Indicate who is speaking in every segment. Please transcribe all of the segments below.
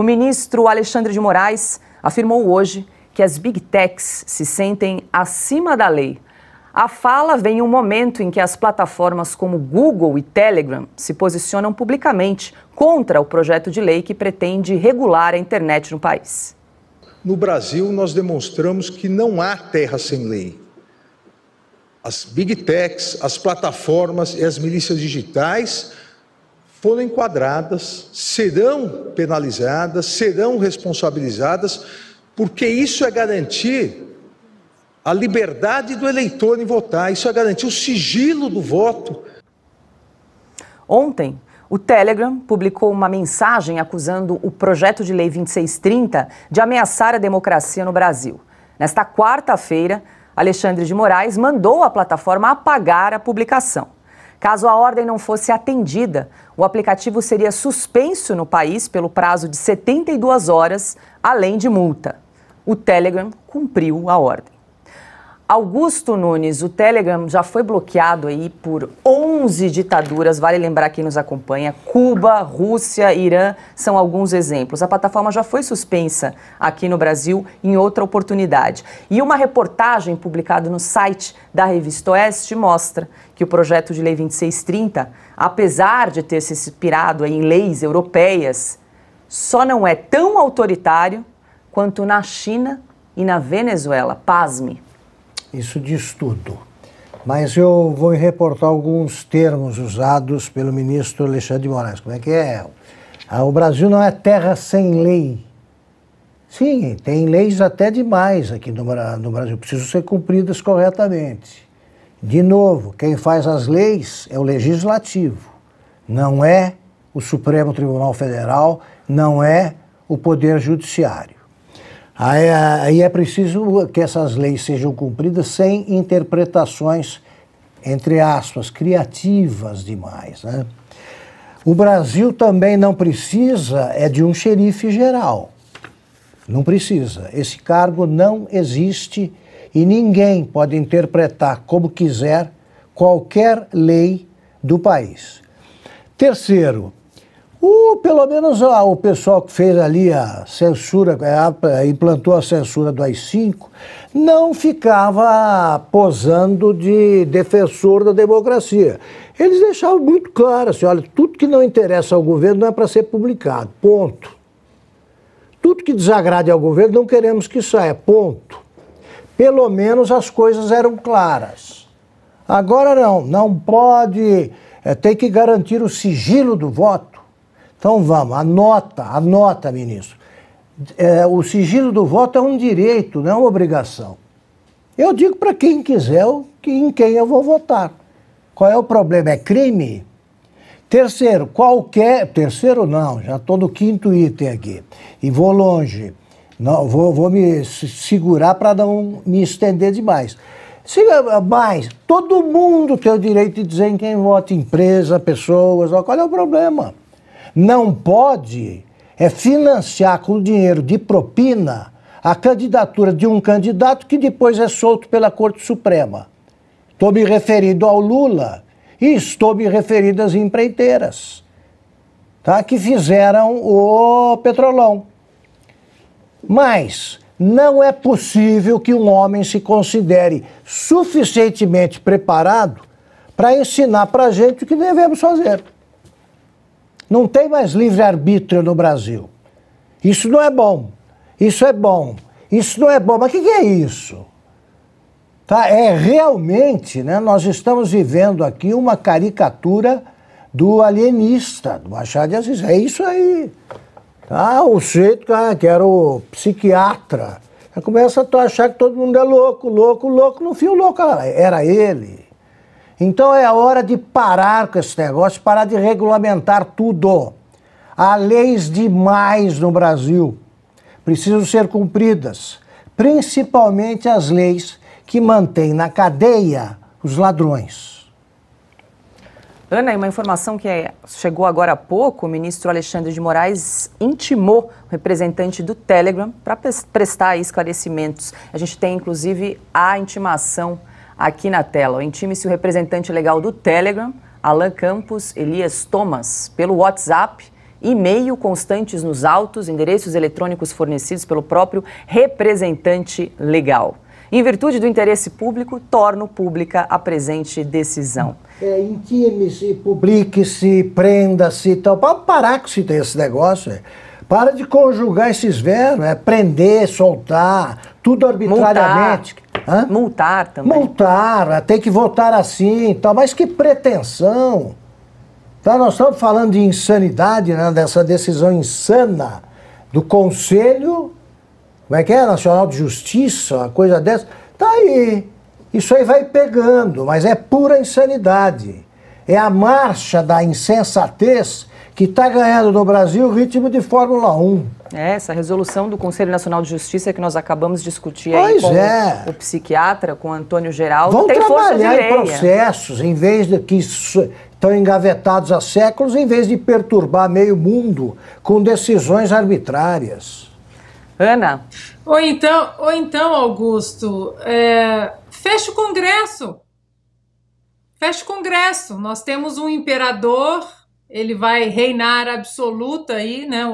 Speaker 1: O ministro Alexandre de Moraes afirmou hoje que as big techs se sentem acima da lei. A fala vem em um momento em que as plataformas como Google e Telegram se posicionam publicamente contra o projeto de lei que pretende regular a internet no país. No
Speaker 2: Brasil, nós demonstramos que não há terra sem lei. As big techs, as plataformas e as milícias digitais foram enquadradas, serão penalizadas, serão responsabilizadas, porque isso é garantir a liberdade do eleitor em votar, isso é
Speaker 1: garantir o sigilo do voto. Ontem, o Telegram publicou uma mensagem acusando o projeto de lei 2630 de ameaçar a democracia no Brasil. Nesta quarta-feira, Alexandre de Moraes mandou a plataforma apagar a publicação. Caso a ordem não fosse atendida, o aplicativo seria suspenso no país pelo prazo de 72 horas, além de multa. O Telegram cumpriu a ordem. Augusto Nunes, o Telegram já foi bloqueado aí por 11 ditaduras, vale lembrar quem nos acompanha, Cuba, Rússia, Irã, são alguns exemplos. A plataforma já foi suspensa aqui no Brasil em outra oportunidade. E uma reportagem publicada no site da revista Oeste mostra que o projeto de lei 2630, apesar de ter se inspirado em leis europeias, só não é tão autoritário quanto na China e na Venezuela. Pasme
Speaker 2: isso diz tudo. Mas eu vou reportar alguns termos usados pelo ministro Alexandre de Moraes. Como é que é? Ah, o Brasil não é terra sem lei. Sim, tem leis até demais aqui no, no Brasil, precisam ser cumpridas corretamente. De novo, quem faz as leis é o legislativo, não é o Supremo Tribunal Federal, não é o Poder Judiciário. Aí, aí é preciso que essas leis sejam cumpridas sem interpretações, entre aspas, criativas demais. Né? O Brasil também não precisa é de um xerife geral. Não precisa. Esse cargo não existe e ninguém pode interpretar como quiser qualquer lei do país. Terceiro, o, uh, pelo menos a, o pessoal que fez ali a censura, é, a, é, implantou a censura do AI-5, não ficava posando de defensor da democracia. Eles deixavam muito claro assim, olha, tudo que não interessa ao governo não é para ser publicado, ponto. Tudo que desagrade ao governo não queremos que saia, ponto. Pelo menos as coisas eram claras. Agora não, não pode, é, tem que garantir o sigilo do voto então vamos, anota, anota, ministro. É, o sigilo do voto é um direito, não é uma obrigação. Eu digo para quem quiser em quem eu vou votar. Qual é o problema? É crime? Terceiro, qualquer. Terceiro não, já estou no quinto item aqui. E vou longe. Não, vou, vou me segurar para não me estender demais. Mas mais, todo mundo tem o direito de dizer em quem vota, empresa, pessoas, qual é o problema? não pode é financiar com dinheiro de propina a candidatura de um candidato que depois é solto pela Corte Suprema. Estou me referindo ao Lula e estou me referindo às empreiteiras tá, que fizeram o petrolão. Mas não é possível que um homem se considere suficientemente preparado para ensinar para a gente o que devemos fazer. Não tem mais livre-arbítrio no Brasil. Isso não é bom. Isso é bom. Isso não é bom. Mas o que, que, é isso? Tá? É realmente, né, nós estamos vivendo aqui uma caricatura do alienista, do Machado de Assis. É isso aí. Tá? O sujeito que ah, era o psiquiatra. começa a achar que todo mundo é louco, louco, louco. No fim, o louco era ele. Então é a hora de parar com esse negócio, parar de regulamentar tudo. Há leis demais no Brasil. Precisam ser cumpridas, principalmente as leis que mantêm na cadeia os ladrões.
Speaker 1: Ana, e uma informação que é, chegou agora há pouco, o ministro Alexandre de Moraes intimou o representante do Telegram para prestar esclarecimentos. A gente tem, inclusive, a intimação aqui na tela. intime-se o representante legal do Telegram, Alan Campos Elias Thomas, pelo WhatsApp e-mail constantes nos autos, endereços eletrônicos fornecidos pelo próprio representante legal. Em virtude do interesse público, torno pública a presente decisão.
Speaker 2: É, intime-se, publique-se, prenda-se e tal. Para parar com esse negócio. É. Para de conjugar esses verbos, é prender, soltar, tudo arbitrariamente. Multar, Hã? multar também. Multar, é, tem que votar assim e tal, mas que pretensão. Tá, nós estamos falando de insanidade, né, dessa decisão insana do Conselho, como é que é? Nacional de Justiça, uma coisa dessa. Tá aí. Isso aí vai pegando, mas é pura insanidade. É a marcha da insensatez que está ganhando no Brasil o ritmo de Fórmula 1.
Speaker 1: É, essa resolução do Conselho Nacional de Justiça que nós acabamos de discutir pois aí com é. o, psiquiatra, com o Antônio Geraldo, Vão tem força de lei. em é.
Speaker 2: processos, em vez de que estão engavetados há séculos, em vez de perturbar meio mundo com decisões arbitrárias.
Speaker 1: Ana? Ou
Speaker 3: então, ou então Augusto, é, fecha o Congresso. Fecha o Congresso. Nós temos um imperador ele vai reinar absoluta aí, né?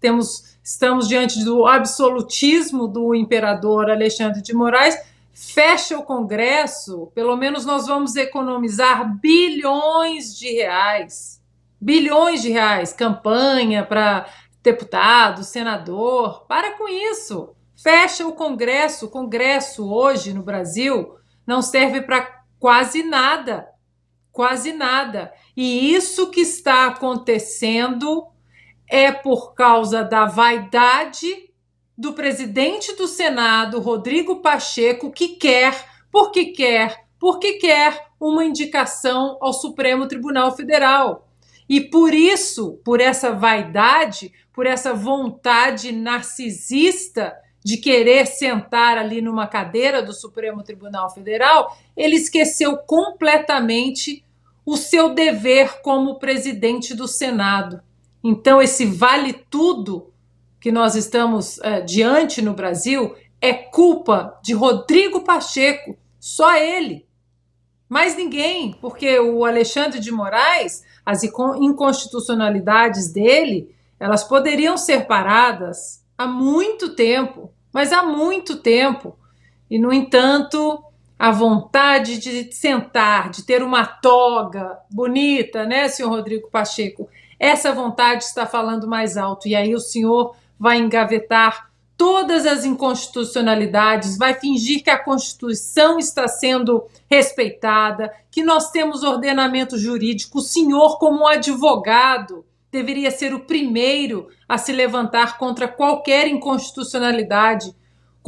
Speaker 3: Temos, estamos diante do absolutismo do imperador Alexandre de Moraes. Fecha o Congresso, pelo menos nós vamos economizar bilhões de reais. Bilhões de reais, campanha para deputado, senador. Para com isso. Fecha o Congresso. O Congresso hoje no Brasil não serve para quase nada. Quase nada. E isso que está acontecendo é por causa da vaidade do presidente do Senado, Rodrigo Pacheco, que quer, porque quer, porque quer uma indicação ao Supremo Tribunal Federal. E por isso, por essa vaidade, por essa vontade narcisista de querer sentar ali numa cadeira do Supremo Tribunal Federal, ele esqueceu completamente o seu dever como presidente do Senado. Então, esse vale tudo que nós estamos eh, diante no Brasil é culpa de Rodrigo Pacheco, só ele. Mais ninguém, porque o Alexandre de Moraes, as inconstitucionalidades dele, elas poderiam ser paradas há muito tempo, mas há muito tempo. E, no entanto, a vontade de sentar, de ter uma toga bonita, né, senhor Rodrigo Pacheco? Essa vontade está falando mais alto. E aí o senhor vai engavetar todas as inconstitucionalidades, vai fingir que a Constituição está sendo respeitada, que nós temos ordenamento jurídico. O senhor, como um advogado, deveria ser o primeiro a se levantar contra qualquer inconstitucionalidade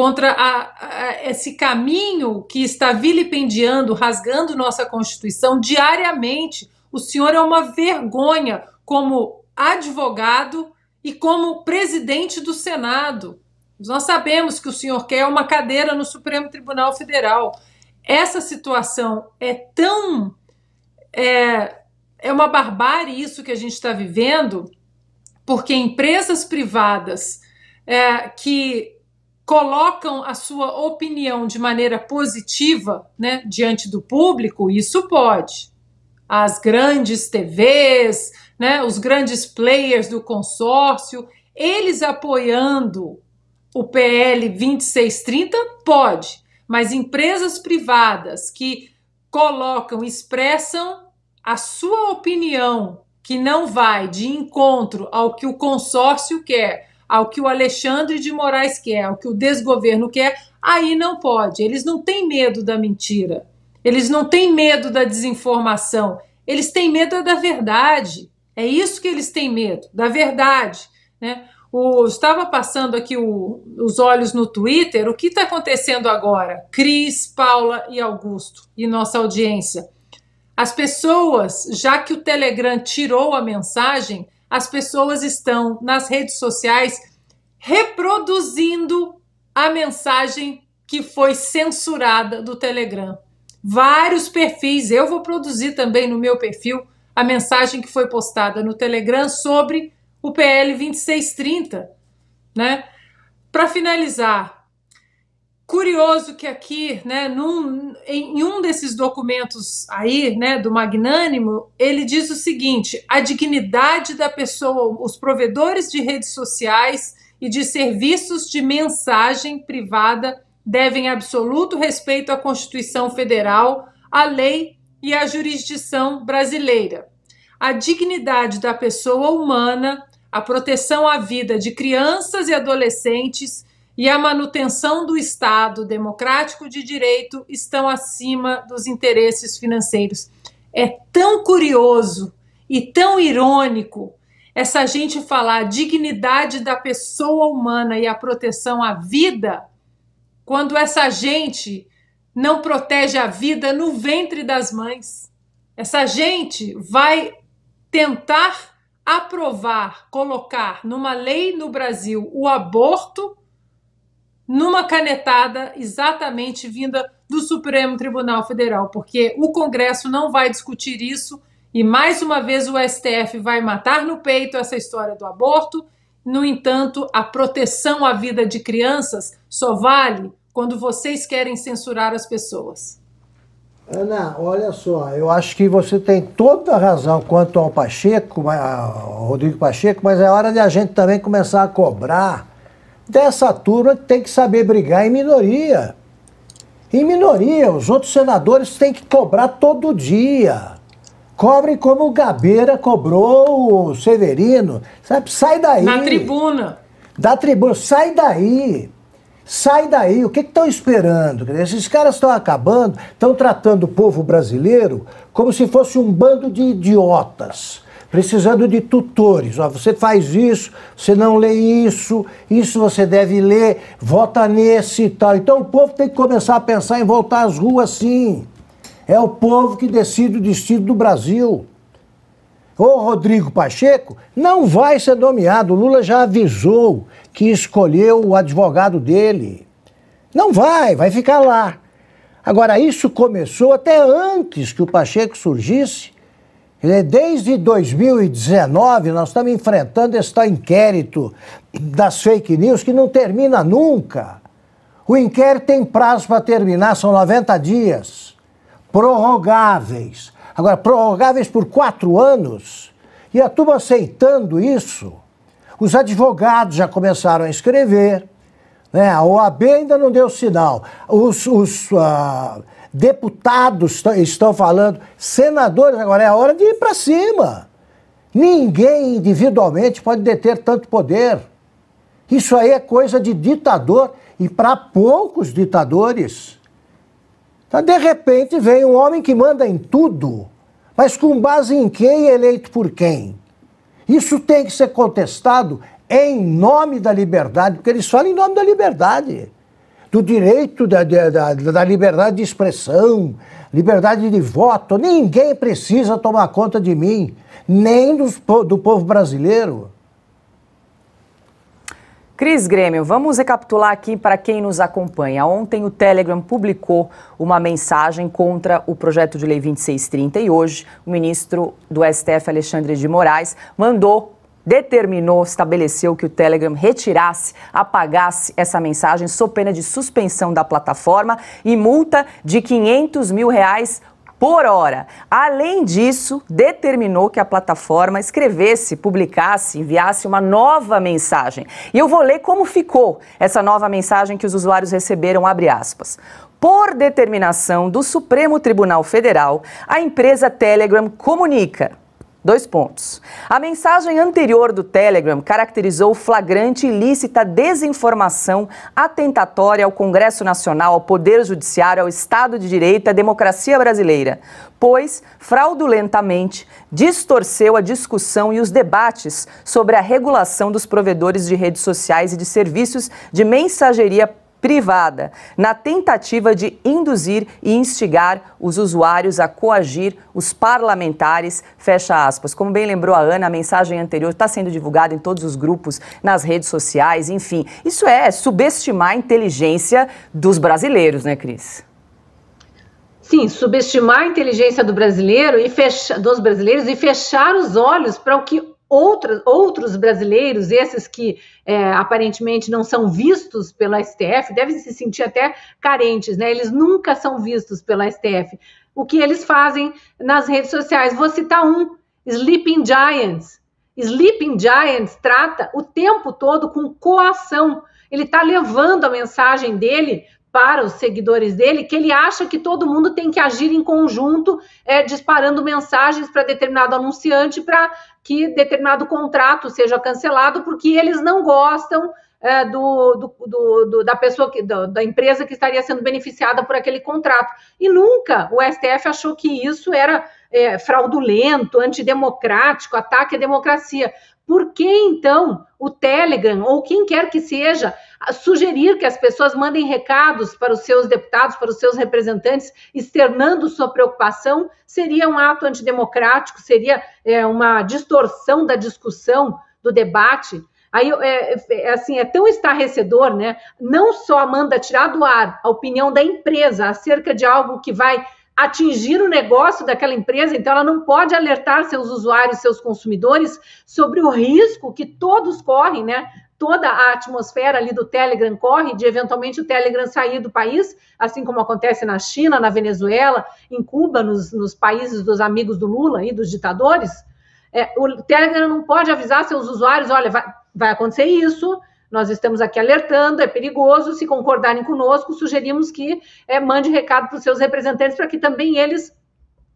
Speaker 3: contra a, a, esse caminho que está vilipendiando, rasgando nossa Constituição diariamente. O senhor é uma vergonha como advogado e como presidente do Senado. Nós sabemos que o senhor quer uma cadeira no Supremo Tribunal Federal. Essa situação é tão. É, é uma barbárie isso que a gente está vivendo, porque empresas privadas é, que colocam a sua opinião de maneira positiva né, diante do público, isso pode. As grandes TVs, né, os grandes players do consórcio, eles apoiando o PL 2630, pode. Mas empresas privadas que colocam, expressam a sua opinião que não vai de encontro ao que o consórcio quer ao que o Alexandre de Moraes quer, ao que o desgoverno quer, aí não pode. Eles não têm medo da mentira, eles não têm medo da desinformação, eles têm medo da verdade. É isso que eles têm medo, da verdade. Né? O, estava passando aqui o, os olhos no Twitter, o que está acontecendo agora? Cris, Paula e Augusto, e nossa audiência. As pessoas, já que o Telegram tirou a mensagem, as pessoas estão nas redes sociais reproduzindo a mensagem que foi censurada do Telegram. Vários perfis, eu vou produzir também no meu perfil a mensagem que foi postada no Telegram sobre o PL 2630, né? Para finalizar, Curioso que aqui, né, num, em um desses documentos aí, né, do Magnânimo, ele diz o seguinte: a dignidade da pessoa, os provedores de redes sociais e de serviços de mensagem privada devem absoluto respeito à Constituição Federal, à lei e à jurisdição brasileira. A dignidade da pessoa humana, a proteção à vida de crianças e adolescentes e a manutenção do Estado democrático de direito estão acima dos interesses financeiros. É tão curioso e tão irônico essa gente falar a dignidade da pessoa humana e a proteção à vida, quando essa gente não protege a vida no ventre das mães. Essa gente vai tentar aprovar, colocar numa lei no Brasil o aborto numa canetada exatamente vinda do Supremo Tribunal Federal, porque o Congresso não vai discutir isso e mais uma vez o STF vai matar no peito essa história do aborto. No entanto, a proteção à vida de crianças só vale quando vocês querem censurar as pessoas.
Speaker 2: Ana, olha só, eu acho que você tem toda a razão quanto ao Pacheco, ao Rodrigo Pacheco, mas é hora de a gente também começar a cobrar dessa turma que tem que saber brigar em minoria. Em minoria, os outros senadores têm que cobrar todo dia. Cobrem como o Gabeira cobrou o Severino. Sabe? Sai daí. Na
Speaker 3: tribuna.
Speaker 2: Da tribuna, sai daí. Sai daí, o que estão esperando? Esses caras estão acabando, estão tratando o povo brasileiro como se fosse um bando de idiotas precisando de tutores. Ó, você faz isso, você não lê isso, isso você deve ler, vota nesse e tal. Então o povo tem que começar a pensar em voltar às ruas sim. É o povo que decide o destino do Brasil. O Rodrigo Pacheco não vai ser nomeado. O Lula já avisou que escolheu o advogado dele. Não vai, vai ficar lá. Agora, isso começou até antes que o Pacheco surgisse Desde 2019, nós estamos enfrentando esse inquérito das fake news que não termina nunca. O inquérito tem prazo para terminar, são 90 dias. Prorrogáveis. Agora, prorrogáveis por quatro anos. E a turma aceitando isso, os advogados já começaram a escrever. Né? A OAB ainda não deu sinal. Os, os uh, deputados estão falando, senadores, agora é a hora de ir para cima. Ninguém individualmente pode deter tanto poder. Isso aí é coisa de ditador e para poucos ditadores. Então, de repente, vem um homem que manda em tudo, mas com base em quem e eleito por quem? Isso tem que ser contestado em nome da liberdade, porque eles falam em nome da liberdade do direito da, da, da liberdade de expressão, liberdade de voto. Ninguém precisa tomar conta de mim, nem dos, do povo brasileiro.
Speaker 1: Cris Grêmio, vamos recapitular aqui para quem nos acompanha. Ontem o Telegram publicou uma mensagem contra o projeto de lei 2630 e hoje o ministro do STF, Alexandre de Moraes, mandou determinou, estabeleceu que o Telegram retirasse, apagasse essa mensagem sob pena de suspensão da plataforma e multa de 500 mil reais por hora. Além disso, determinou que a plataforma escrevesse, publicasse, enviasse uma nova mensagem. E eu vou ler como ficou essa nova mensagem que os usuários receberam, abre aspas. Por determinação do Supremo Tribunal Federal, a empresa Telegram comunica Dois pontos. A mensagem anterior do Telegram caracterizou flagrante ilícita desinformação atentatória ao Congresso Nacional, ao Poder Judiciário, ao Estado de Direito e à democracia brasileira, pois fraudulentamente distorceu a discussão e os debates sobre a regulação dos provedores de redes sociais e de serviços de mensageria privada, na tentativa de induzir e instigar os usuários a coagir os parlamentares, fecha aspas. Como bem lembrou a Ana, a mensagem anterior está sendo divulgada em todos os grupos, nas redes sociais, enfim. Isso é subestimar a inteligência dos brasileiros, né, Cris?
Speaker 4: Sim, subestimar a inteligência do brasileiro e fecha, dos brasileiros e fechar os olhos para o que outros, outros brasileiros, esses que é, aparentemente não são vistos pela STF, devem se sentir até carentes, né? Eles nunca são vistos pela STF. O que eles fazem nas redes sociais? Vou citar um: Sleeping Giants. Sleeping Giants trata o tempo todo com coação. Ele está levando a mensagem dele para os seguidores dele que ele acha que todo mundo tem que agir em conjunto, é, disparando mensagens para determinado anunciante para que determinado contrato seja cancelado, porque eles não gostam é, do, do, do, do, da pessoa que, da empresa que estaria sendo beneficiada por aquele contrato. E nunca o STF achou que isso era é, fraudulento, antidemocrático, ataque à democracia por que então o Telegram ou quem quer que seja sugerir que as pessoas mandem recados para os seus deputados, para os seus representantes, externando sua preocupação? Seria um ato antidemocrático, seria é, uma distorção da discussão, do debate? Aí, é, é, é assim, é tão estarrecedor, né? Não só manda tirar do ar a opinião da empresa acerca de algo que vai atingir o negócio daquela empresa, então ela não pode alertar seus usuários, seus consumidores sobre o risco que todos correm, né? Toda a atmosfera ali do Telegram corre de eventualmente o Telegram sair do país, assim como acontece na China, na Venezuela, em Cuba, nos, nos países dos amigos do Lula e dos ditadores. É, o Telegram não pode avisar seus usuários, olha, vai, vai acontecer isso, nós estamos aqui alertando, é perigoso. Se concordarem conosco, sugerimos que é, mande recado para os seus representantes para que também eles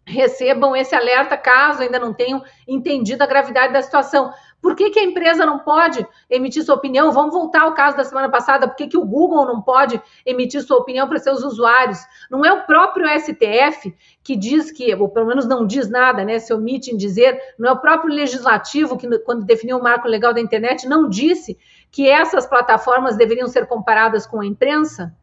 Speaker 4: recebam esse alerta, caso ainda não tenham entendido a gravidade da situação. Por que, que a empresa não pode emitir sua opinião? Vamos voltar ao caso da semana passada. Por que, que o Google não pode emitir sua opinião para seus usuários? Não é o próprio STF que diz que, ou pelo menos não diz nada, né? Se omite em dizer, não é o próprio legislativo que, quando definiu o marco legal da internet, não disse que essas plataformas deveriam ser comparadas com a imprensa,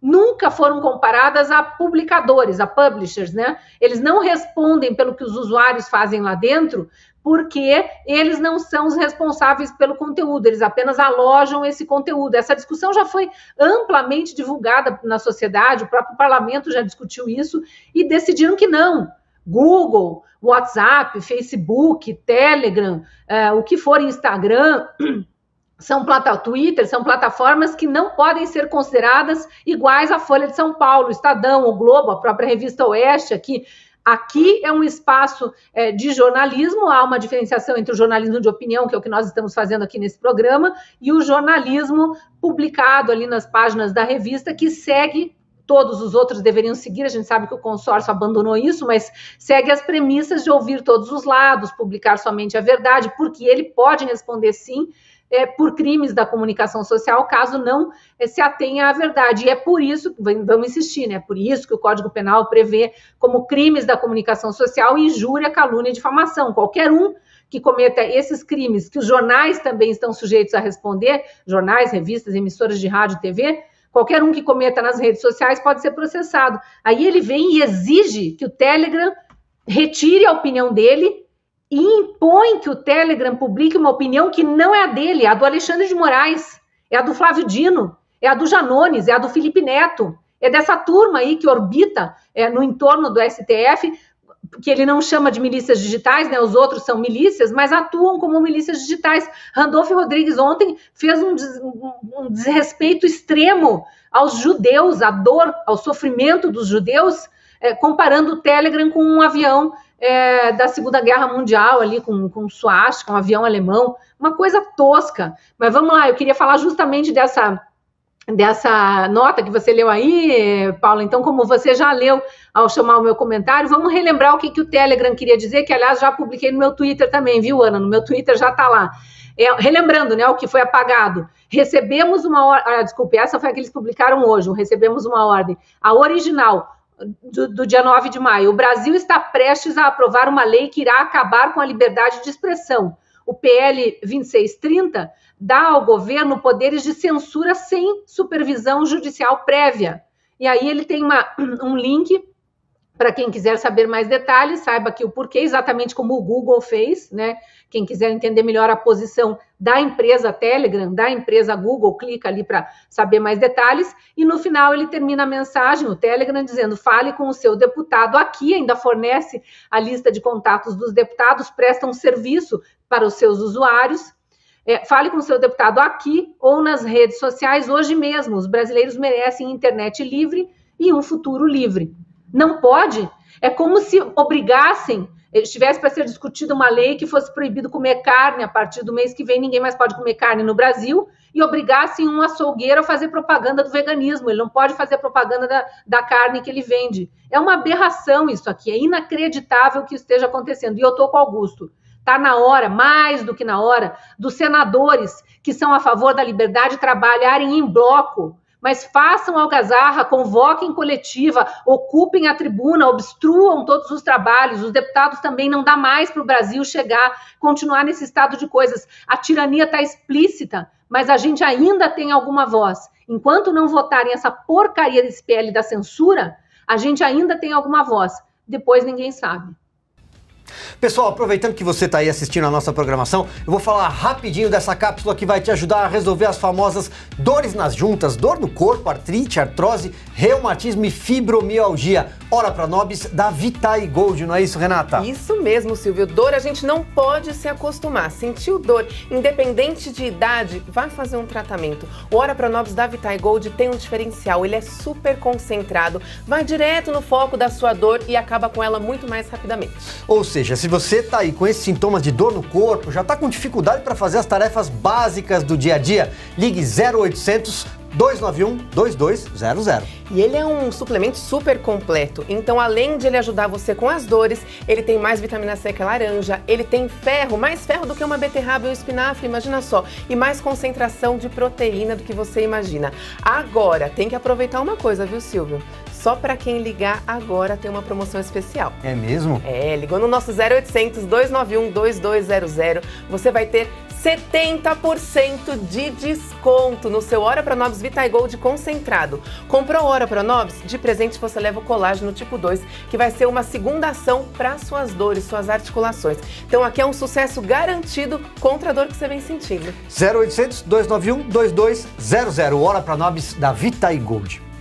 Speaker 4: nunca foram comparadas a publicadores, a publishers, né? Eles não respondem pelo que os usuários fazem lá dentro, porque eles não são os responsáveis pelo conteúdo, eles apenas alojam esse conteúdo. Essa discussão já foi amplamente divulgada na sociedade, o próprio parlamento já discutiu isso e decidiram que não. Google, WhatsApp, Facebook, Telegram, eh, o que for Instagram são plata Twitter, são plataformas que não podem ser consideradas iguais à Folha de São Paulo, Estadão, o Globo, a própria revista Oeste aqui. Aqui é um espaço é, de jornalismo, há uma diferenciação entre o jornalismo de opinião, que é o que nós estamos fazendo aqui nesse programa, e o jornalismo publicado ali nas páginas da revista, que segue todos os outros deveriam seguir, a gente sabe que o consórcio abandonou isso, mas segue as premissas de ouvir todos os lados, publicar somente a verdade, porque ele pode responder sim é, por crimes da comunicação social, caso não é, se atenha à verdade. E é por isso, vamos insistir, né? Por isso que o Código Penal prevê como crimes da comunicação social injúria, calúnia e difamação. Qualquer um que cometa esses crimes, que os jornais também estão sujeitos a responder, jornais, revistas, emissoras de rádio e TV, qualquer um que cometa nas redes sociais pode ser processado. Aí ele vem e exige que o Telegram retire a opinião dele e impõe que o Telegram publique uma opinião que não é a dele, é a do Alexandre de Moraes, é a do Flávio Dino, é a do Janones, é a do Felipe Neto, é dessa turma aí que orbita é, no entorno do STF, que ele não chama de milícias digitais, né? Os outros são milícias, mas atuam como milícias digitais. Randolfo Rodrigues ontem fez um, des, um desrespeito extremo aos judeus, à dor, ao sofrimento dos judeus, é, comparando o Telegram com um avião é, da Segunda Guerra Mundial ali com, com Swastika, um avião alemão, uma coisa tosca. Mas vamos lá, eu queria falar justamente dessa dessa nota que você leu aí, Paula. Então, como você já leu ao chamar o meu comentário, vamos relembrar o que, que o Telegram queria dizer, que aliás já publiquei no meu Twitter também, viu, Ana? No meu Twitter já está lá. É, relembrando, né, o que foi apagado. Recebemos uma ordem. Ah, desculpe, essa foi a que eles publicaram hoje. Recebemos uma ordem. A original do, do, dia 9 de maio. O Brasil está prestes a aprovar uma lei que irá acabar com a liberdade de expressão. O PL 2630 dá ao governo poderes de censura sem supervisão judicial prévia. E aí ele tem uma, um link para quem quiser saber mais detalhes, saiba que o porquê, exatamente como o Google fez, né? Quem quiser entender melhor a posição da empresa Telegram, da empresa Google, clica ali para saber mais detalhes. E no final ele termina a mensagem, o Telegram, dizendo: fale com o seu deputado aqui, ainda fornece a lista de contatos dos deputados, presta um serviço para os seus usuários. É, fale com o seu deputado aqui ou nas redes sociais hoje mesmo. Os brasileiros merecem internet livre e um futuro livre. Não pode. É como se obrigassem, eh, estivesse para ser discutida uma lei que fosse proibido comer carne a partir do mês que vem, ninguém mais pode comer carne no Brasil, e obrigassem um açougueiro a fazer propaganda do veganismo. Ele não pode fazer propaganda da, da carne que ele vende. É uma aberração isso aqui, é inacreditável que esteja acontecendo. E eu estou com Augusto. Está na hora, mais do que na hora, dos senadores que são a favor da liberdade trabalharem em bloco mas façam algazarra, convoquem coletiva, ocupem a tribuna, obstruam todos os trabalhos. Os deputados também não dá mais para o Brasil chegar, continuar nesse estado de coisas. A tirania está explícita, mas a gente ainda tem alguma voz. Enquanto não votarem essa porcaria desse PL da censura, a gente ainda tem alguma voz. Depois ninguém sabe.
Speaker 2: Pessoal, aproveitando que você está aí assistindo a nossa programação, eu vou falar rapidinho dessa cápsula que vai te ajudar a resolver as famosas dores nas juntas, dor no corpo, artrite, artrose, reumatismo e fibromialgia. Hora para Nobis da Vitae Gold, não é isso, Renata?
Speaker 5: Isso mesmo, Silvio. Dor a gente não pode se acostumar. Sentiu dor, independente de idade, vai fazer um tratamento. O Hora para Nobis da Vitae Gold tem um diferencial. Ele é super concentrado, vai direto no foco da sua dor e acaba com ela muito mais rapidamente.
Speaker 2: Ou seja, se você tá aí com esses sintomas de dor no corpo, já tá com dificuldade para fazer as tarefas básicas do dia a dia, ligue 0800 291-2200.
Speaker 5: E ele é um suplemento super completo. Então, além de ele ajudar você com as dores, ele tem mais vitamina C que a é laranja, ele tem ferro, mais ferro do que uma beterraba e um espinafre, imagina só. E mais concentração de proteína do que você imagina. Agora, tem que aproveitar uma coisa, viu, Silvio? Só para quem ligar agora tem uma promoção especial. É mesmo? É, ligou no nosso 0800 291 2200. Você vai ter 70% de desconto no seu Hora Vitae gold concentrado. Comprou Hora Pronobis? De presente você leva o colágeno tipo 2, que vai ser uma segunda ação para suas dores, suas articulações. Então aqui é um sucesso garantido contra a dor que você vem sentindo.
Speaker 3: 0800 291 2200, Hora Pronobis da gold